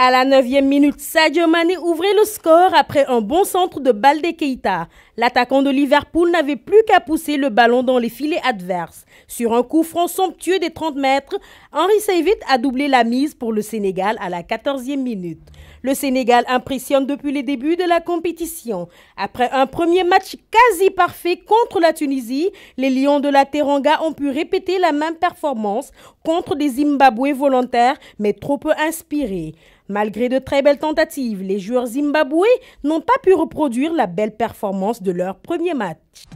À la 9e minute, Sadio Mané ouvrait le score après un bon centre de balle de Keita. L'attaquant de Liverpool n'avait plus qu'à pousser le ballon dans les filets adverses. Sur un coup franc somptueux des 30 mètres, Henri Seyvit a doublé la mise pour le Sénégal à la 14e minute. Le Sénégal impressionne depuis les débuts de la compétition. Après un premier match quasi parfait contre la Tunisie, les Lions de la Teranga ont pu répéter la même performance contre des Zimbabwe volontaires mais trop peu inspirés. Malgré de très belles tentatives, les joueurs zimbabwés n'ont pas pu reproduire la belle performance de leur premier match.